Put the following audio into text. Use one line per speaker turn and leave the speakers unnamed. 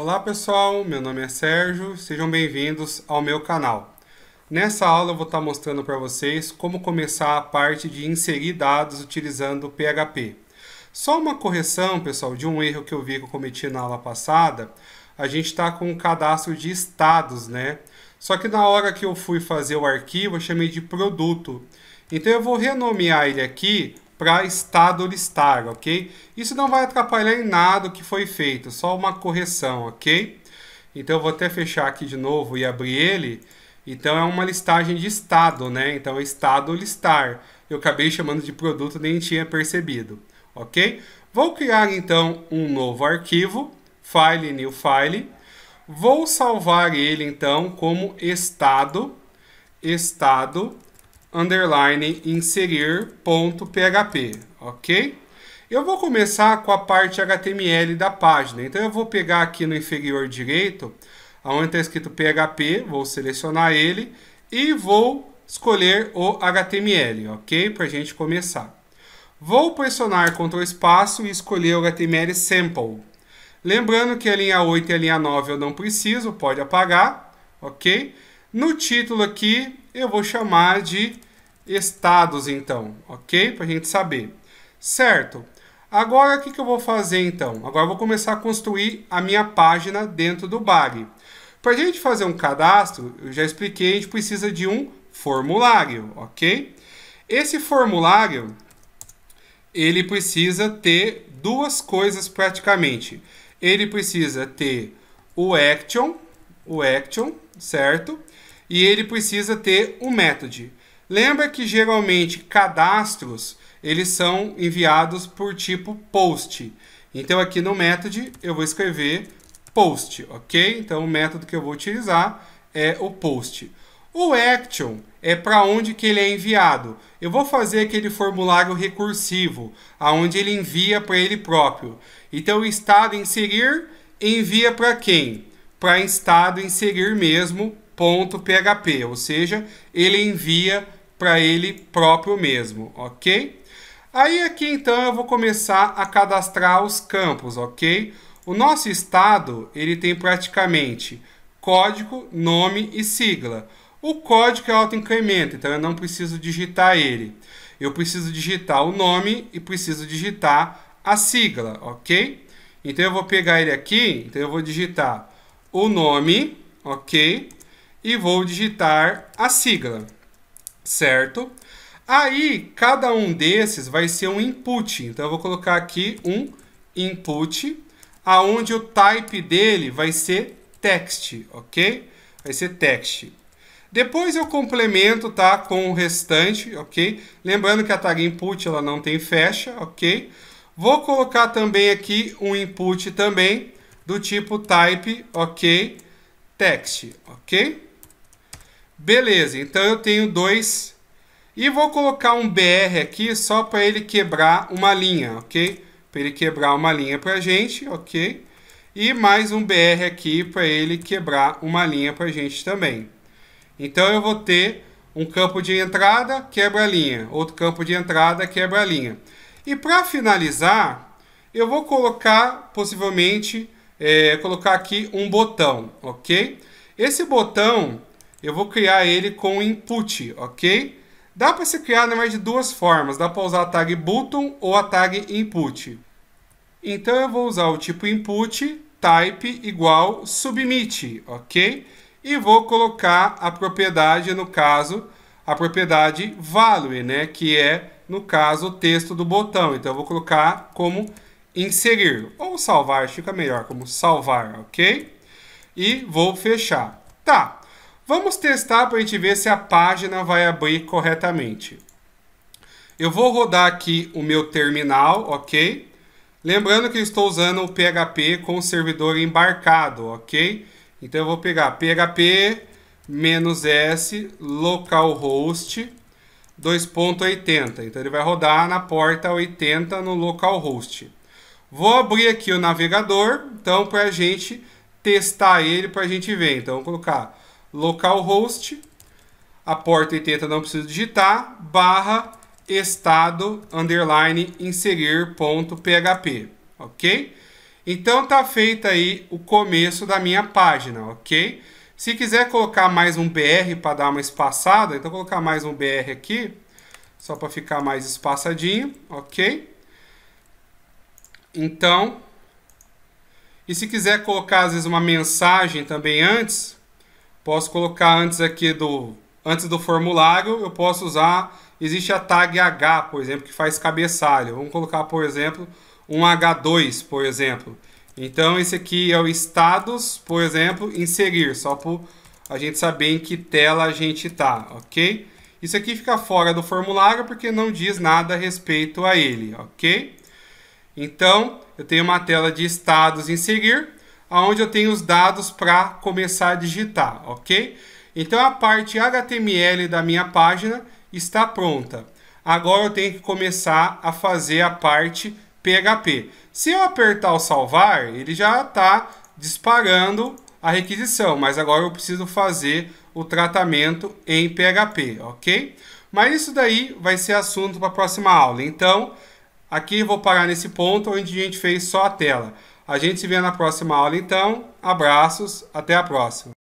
Olá pessoal, meu nome é Sérgio, sejam bem-vindos ao meu canal. Nessa aula eu vou estar mostrando para vocês como começar a parte de inserir dados utilizando PHP. Só uma correção, pessoal, de um erro que eu vi que eu cometi na aula passada. A gente está com um cadastro de estados, né? Só que na hora que eu fui fazer o arquivo, eu chamei de produto. Então eu vou renomear ele aqui para estado listar, ok? Isso não vai atrapalhar em nada o que foi feito, só uma correção, ok? Então eu vou até fechar aqui de novo e abrir ele. Então é uma listagem de estado, né? Então é estado listar. Eu acabei chamando de produto, nem tinha percebido, ok? Vou criar então um novo arquivo, file new file. Vou salvar ele então como estado estado underline inserir.php, ok? Eu vou começar com a parte HTML da página, então eu vou pegar aqui no inferior direito, onde está escrito PHP, vou selecionar ele e vou escolher o HTML, ok? Para a gente começar. Vou pressionar Ctrl espaço e escolher o HTML Sample. Lembrando que a linha 8 e a linha 9 eu não preciso, pode apagar, ok? No título aqui, eu vou chamar de estados, então, ok? Para a gente saber. Certo. Agora, o que, que eu vou fazer, então? Agora eu vou começar a construir a minha página dentro do bag. Para a gente fazer um cadastro, eu já expliquei, a gente precisa de um formulário, ok? Esse formulário, ele precisa ter duas coisas praticamente. Ele precisa ter o action, o action, certo? e ele precisa ter um method. Lembra que geralmente cadastros eles são enviados por tipo post. Então aqui no method eu vou escrever post, ok? Então o método que eu vou utilizar é o post. O action é para onde que ele é enviado. Eu vou fazer aquele formulário recursivo, aonde ele envia para ele próprio. Então o estado inserir envia para quem? Para estado inserir mesmo .php, ou seja, ele envia para ele próprio mesmo, ok? Aí aqui então eu vou começar a cadastrar os campos, ok? O nosso estado ele tem praticamente código, nome e sigla. O código é auto-incremento, então eu não preciso digitar ele. Eu preciso digitar o nome e preciso digitar a sigla, ok? Então eu vou pegar ele aqui, então eu vou digitar o nome, ok? e vou digitar a sigla, certo? Aí, cada um desses vai ser um input. Então, eu vou colocar aqui um input, aonde o type dele vai ser text, ok? Vai ser text. Depois eu complemento, tá, com o restante, ok? Lembrando que a tag input, ela não tem fecha, ok? Vou colocar também aqui um input também do tipo type, ok? Text, ok? Beleza, então eu tenho dois. E vou colocar um BR aqui só para ele quebrar uma linha, ok? Para ele quebrar uma linha para a gente, ok? E mais um BR aqui para ele quebrar uma linha para a gente também. Então eu vou ter um campo de entrada, quebra linha. Outro campo de entrada, quebra linha. E para finalizar, eu vou colocar, possivelmente, é, colocar aqui um botão, ok? Esse botão, eu vou criar ele com input, ok? Dá para ser criado né, mais de duas formas, dá para usar a tag button ou a tag input. Então eu vou usar o tipo input type igual submit, ok? E vou colocar a propriedade, no caso, a propriedade value, né? Que é, no caso, o texto do botão. Então eu vou colocar como inserir ou salvar, fica melhor, como salvar, ok? E vou fechar. Tá, Vamos testar para a gente ver se a página vai abrir corretamente. Eu vou rodar aqui o meu terminal, ok? Lembrando que eu estou usando o PHP com o servidor embarcado, ok? Então eu vou pegar PHP menos S localhost 2.80. Então ele vai rodar na porta 80 no localhost. Vou abrir aqui o navegador, então para a gente testar ele, para a gente ver. Então vou colocar localhost, a porta 80 não preciso digitar, barra estado underline inserir ponto php, ok? Então tá feito aí o começo da minha página, ok? Se quiser colocar mais um br para dar uma espaçada, então colocar mais um br aqui, só para ficar mais espaçadinho, ok? Então, e se quiser colocar às vezes uma mensagem também antes, Posso colocar antes aqui do antes do formulário, eu posso usar existe a tag H, por exemplo, que faz cabeçalho. Vamos colocar, por exemplo, um H2, por exemplo. Então esse aqui é o status, por exemplo, inserir, só para a gente saber em que tela a gente está, ok? Isso aqui fica fora do formulário porque não diz nada a respeito a ele, ok? Então eu tenho uma tela de estados inserir, aonde eu tenho os dados para começar a digitar, ok? Então a parte HTML da minha página está pronta. Agora eu tenho que começar a fazer a parte PHP. Se eu apertar o salvar, ele já está disparando a requisição, mas agora eu preciso fazer o tratamento em PHP, ok? Mas isso daí vai ser assunto para a próxima aula. Então, aqui eu vou parar nesse ponto onde a gente fez só a tela. A gente se vê na próxima aula, então. Abraços, até a próxima.